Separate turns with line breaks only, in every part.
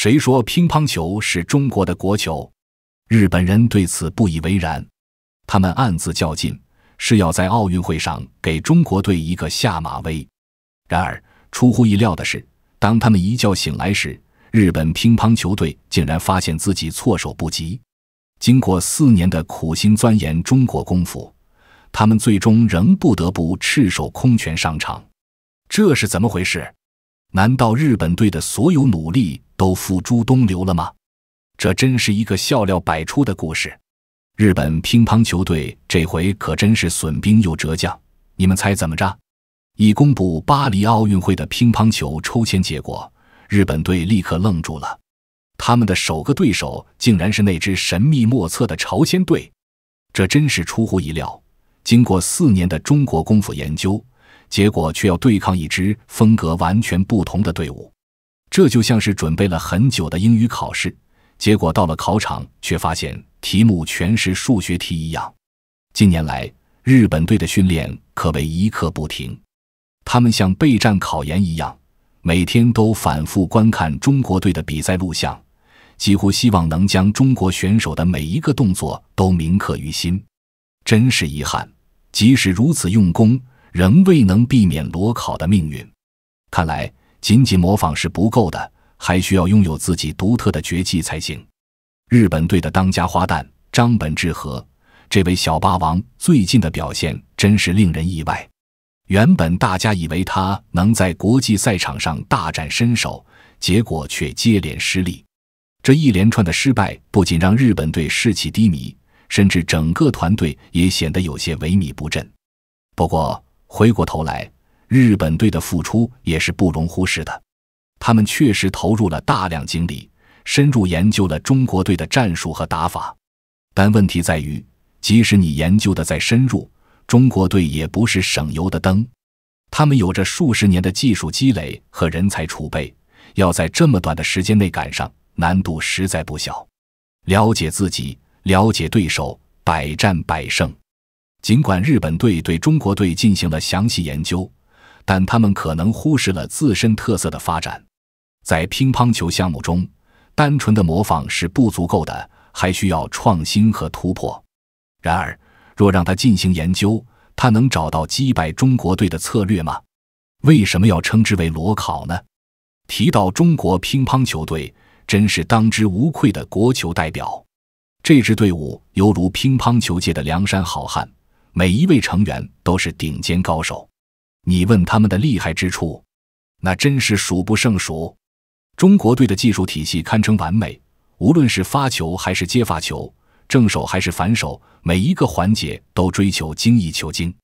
谁说乒乓球是中国的国球？日本人对此不以为然，他们暗自较劲，是要在奥运会上给中国队一个下马威。然而，出乎意料的是，当他们一觉醒来时，日本乒乓球队竟然发现自己措手不及。经过四年的苦心钻研中国功夫，他们最终仍不得不赤手空拳上场。这是怎么回事？难道日本队的所有努力都付诸东流了吗？这真是一个笑料百出的故事。日本乒乓球队这回可真是损兵又折将。你们猜怎么着？一公布巴黎奥运会的乒乓球抽签结果，日本队立刻愣住了。他们的首个对手竟然是那支神秘莫测的朝鲜队，这真是出乎意料。经过四年的中国功夫研究。结果却要对抗一支风格完全不同的队伍，这就像是准备了很久的英语考试，结果到了考场却发现题目全是数学题一样。近年来，日本队的训练可谓一刻不停，他们像备战考研一样，每天都反复观看中国队的比赛录像，几乎希望能将中国选手的每一个动作都铭刻于心。真是遗憾，即使如此用功。仍未能避免裸考的命运，看来仅仅模仿是不够的，还需要拥有自己独特的绝技才行。日本队的当家花旦张本智和，这位小霸王最近的表现真是令人意外。原本大家以为他能在国际赛场上大展身手，结果却接连失利。这一连串的失败不仅让日本队士气低迷，甚至整个团队也显得有些萎靡不振。不过，回过头来，日本队的付出也是不容忽视的。他们确实投入了大量精力，深入研究了中国队的战术和打法。但问题在于，即使你研究的再深入，中国队也不是省油的灯。他们有着数十年的技术积累和人才储备，要在这么短的时间内赶上，难度实在不小。了解自己，了解对手，百战百胜。尽管日本队对中国队进行了详细研究，但他们可能忽视了自身特色的发展。在乒乓球项目中，单纯的模仿是不足够的，还需要创新和突破。然而，若让他进行研究，他能找到击败中国队的策略吗？为什么要称之为“裸考”呢？提到中国乒乓球队，真是当之无愧的国球代表。这支队伍犹如乒乓球界的梁山好汉。每一位成员都是顶尖高手，你问他们的厉害之处，那真是数不胜数。中国队的技术体系堪称完美，无论是发球还是接发球，正手还是反手，每一个环节都追求精益求精。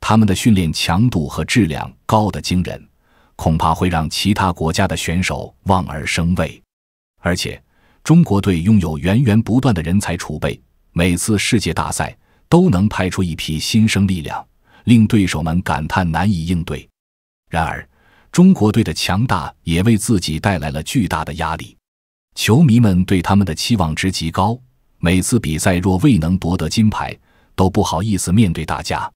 他们的训练强度和质量高得惊人，恐怕会让其他国家的选手望而生畏。而且，中国队拥有源源不断的人才储备，每次世界大赛。都能派出一批新生力量，令对手们感叹难以应对。然而，中国队的强大也为自己带来了巨大的压力。球迷们对他们的期望值极高，每次比赛若未能夺得金牌，都不好意思面对大家。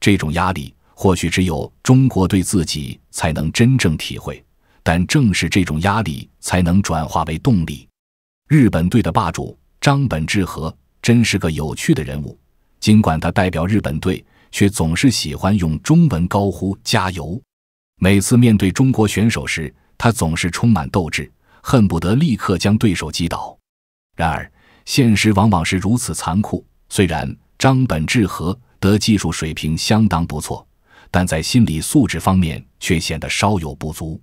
这种压力或许只有中国队自己才能真正体会，但正是这种压力才能转化为动力。日本队的霸主张本智和真是个有趣的人物。尽管他代表日本队，却总是喜欢用中文高呼“加油”。每次面对中国选手时，他总是充满斗志，恨不得立刻将对手击倒。然而，现实往往是如此残酷。虽然张本智和的技术水平相当不错，但在心理素质方面却显得稍有不足。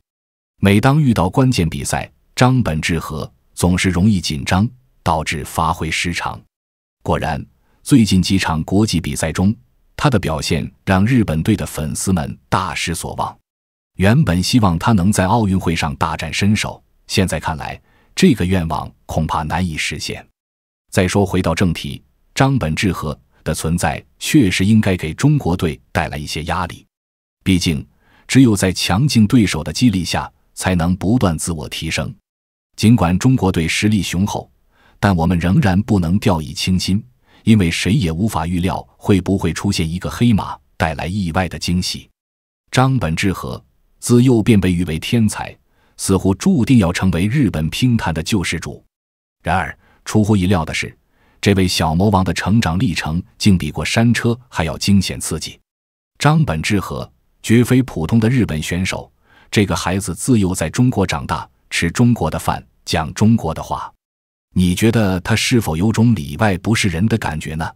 每当遇到关键比赛，张本智和总是容易紧张，导致发挥失常。果然。最近几场国际比赛中，他的表现让日本队的粉丝们大失所望。原本希望他能在奥运会上大展身手，现在看来，这个愿望恐怕难以实现。再说回到正题，张本智和的存在确实应该给中国队带来一些压力。毕竟，只有在强劲对手的激励下，才能不断自我提升。尽管中国队实力雄厚，但我们仍然不能掉以轻心。因为谁也无法预料会不会出现一个黑马，带来意外的惊喜。张本智和自幼便被誉为天才，似乎注定要成为日本乒坛的救世主。然而，出乎意料的是，这位小魔王的成长历程竟比过山车还要惊险刺激。张本智和绝非普通的日本选手，这个孩子自幼在中国长大，吃中国的饭，讲中国的话。你觉得他是否有种里外不是人的感觉呢？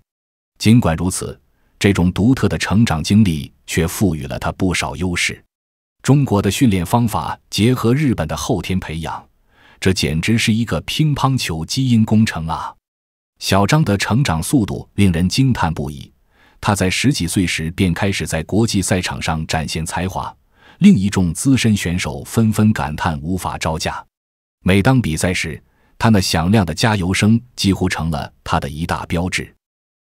尽管如此，这种独特的成长经历却赋予了他不少优势。中国的训练方法结合日本的后天培养，这简直是一个乒乓球基因工程啊！小张的成长速度令人惊叹不已，他在十几岁时便开始在国际赛场上展现才华。另一众资深选手纷纷感叹无法招架。每当比赛时，他那响亮的加油声几乎成了他的一大标志。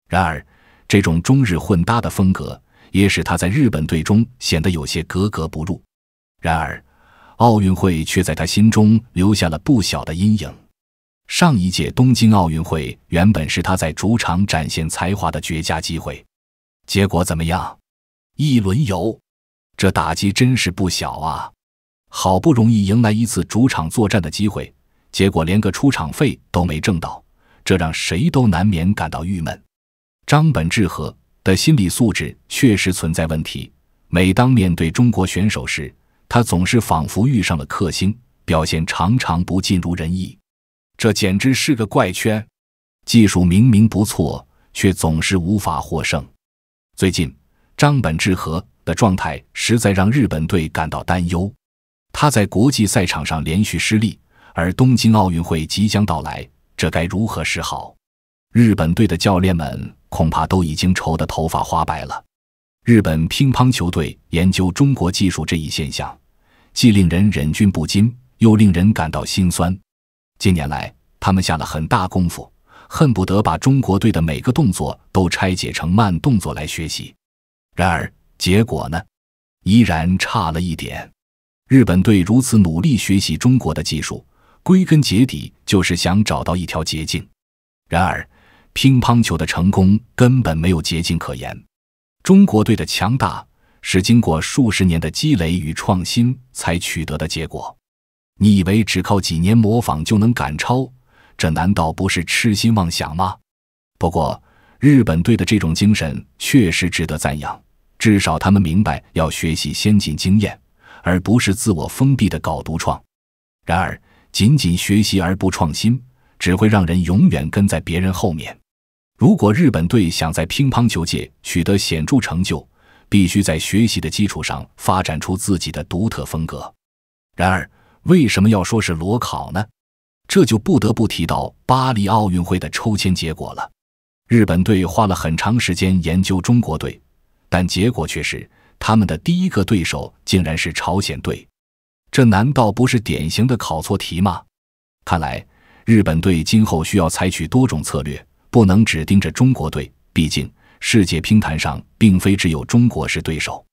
然而，这种中日混搭的风格也使他在日本队中显得有些格格不入。然而，奥运会却在他心中留下了不小的阴影。上一届东京奥运会原本是他在主场展现才华的绝佳机会，结果怎么样？一轮游，这打击真是不小啊！好不容易迎来一次主场作战的机会。结果连个出场费都没挣到，这让谁都难免感到郁闷。张本智和的心理素质确实存在问题。每当面对中国选手时，他总是仿佛遇上了克星，表现常常不尽如人意。这简直是个怪圈，技术明明不错，却总是无法获胜。最近，张本智和的状态实在让日本队感到担忧。他在国际赛场上连续失利。而东京奥运会即将到来，这该如何是好？日本队的教练们恐怕都已经愁得头发花白了。日本乒乓球队研究中国技术这一现象，既令人忍俊不禁，又令人感到心酸。近年来，他们下了很大功夫，恨不得把中国队的每个动作都拆解成慢动作来学习。然而，结果呢，依然差了一点。日本队如此努力学习中国的技术。归根结底，就是想找到一条捷径。然而，乒乓球的成功根本没有捷径可言。中国队的强大是经过数十年的积累与创新才取得的结果。你以为只靠几年模仿就能赶超？这难道不是痴心妄想吗？不过，日本队的这种精神确实值得赞扬。至少他们明白要学习先进经验，而不是自我封闭的搞独创。然而，仅仅学习而不创新，只会让人永远跟在别人后面。如果日本队想在乒乓球界取得显著成就，必须在学习的基础上发展出自己的独特风格。然而，为什么要说是裸考呢？这就不得不提到巴黎奥运会的抽签结果了。日本队花了很长时间研究中国队，但结果却是他们的第一个对手竟然是朝鲜队。这难道不是典型的考错题吗？看来日本队今后需要采取多种策略，不能只盯着中国队。毕竟，世界乒坛上并非只有中国是对手。